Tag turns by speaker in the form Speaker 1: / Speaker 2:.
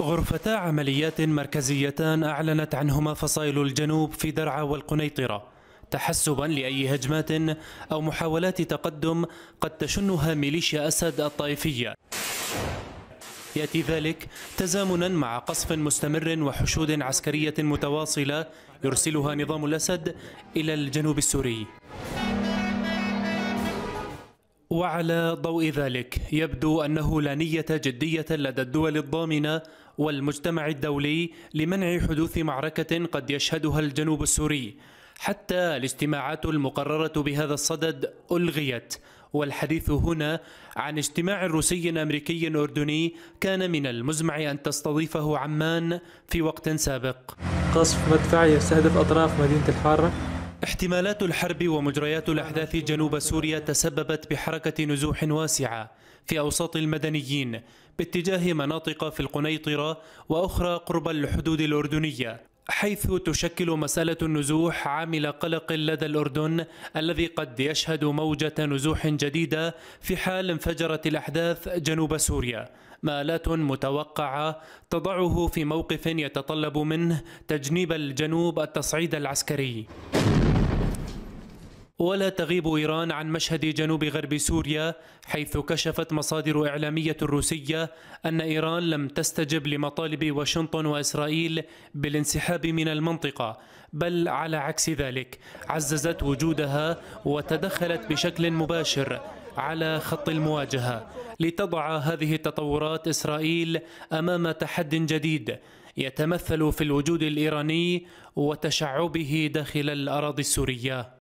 Speaker 1: غرفتا عمليات مركزيتان أعلنت عنهما فصائل الجنوب في درعا والقنيطرة تحسبا لأي هجمات أو محاولات تقدم قد تشنها ميليشيا أسد الطائفية يأتي ذلك تزامنا مع قصف مستمر وحشود عسكرية متواصلة يرسلها نظام الأسد إلى الجنوب السوري وعلى ضوء ذلك يبدو أنه لا نية جدية لدى الدول الضامنة والمجتمع الدولي لمنع حدوث معركة قد يشهدها الجنوب السوري حتى الاجتماعات المقررة بهذا الصدد ألغيت والحديث هنا عن اجتماع روسي أمريكي أردني كان من المزمع أن تستضيفه عمان في وقت سابق قصف مدفع يستهدف أطراف مدينة الحارة احتمالات الحرب ومجريات الأحداث جنوب سوريا تسببت بحركة نزوح واسعة في أوساط المدنيين باتجاه مناطق في القنيطرة وأخرى قرب الحدود الأردنية حيث تشكل مسألة النزوح عامل قلق لدى الأردن الذي قد يشهد موجة نزوح جديدة في حال انفجرت الأحداث جنوب سوريا مآلات متوقعة تضعه في موقف يتطلب منه تجنيب الجنوب التصعيد العسكري ولا تغيب إيران عن مشهد جنوب غرب سوريا حيث كشفت مصادر إعلامية روسية أن إيران لم تستجب لمطالب واشنطن وإسرائيل بالانسحاب من المنطقة بل على عكس ذلك عززت وجودها وتدخلت بشكل مباشر على خط المواجهة لتضع هذه التطورات إسرائيل أمام تحد جديد يتمثل في الوجود الإيراني وتشعبه داخل الأراضي السورية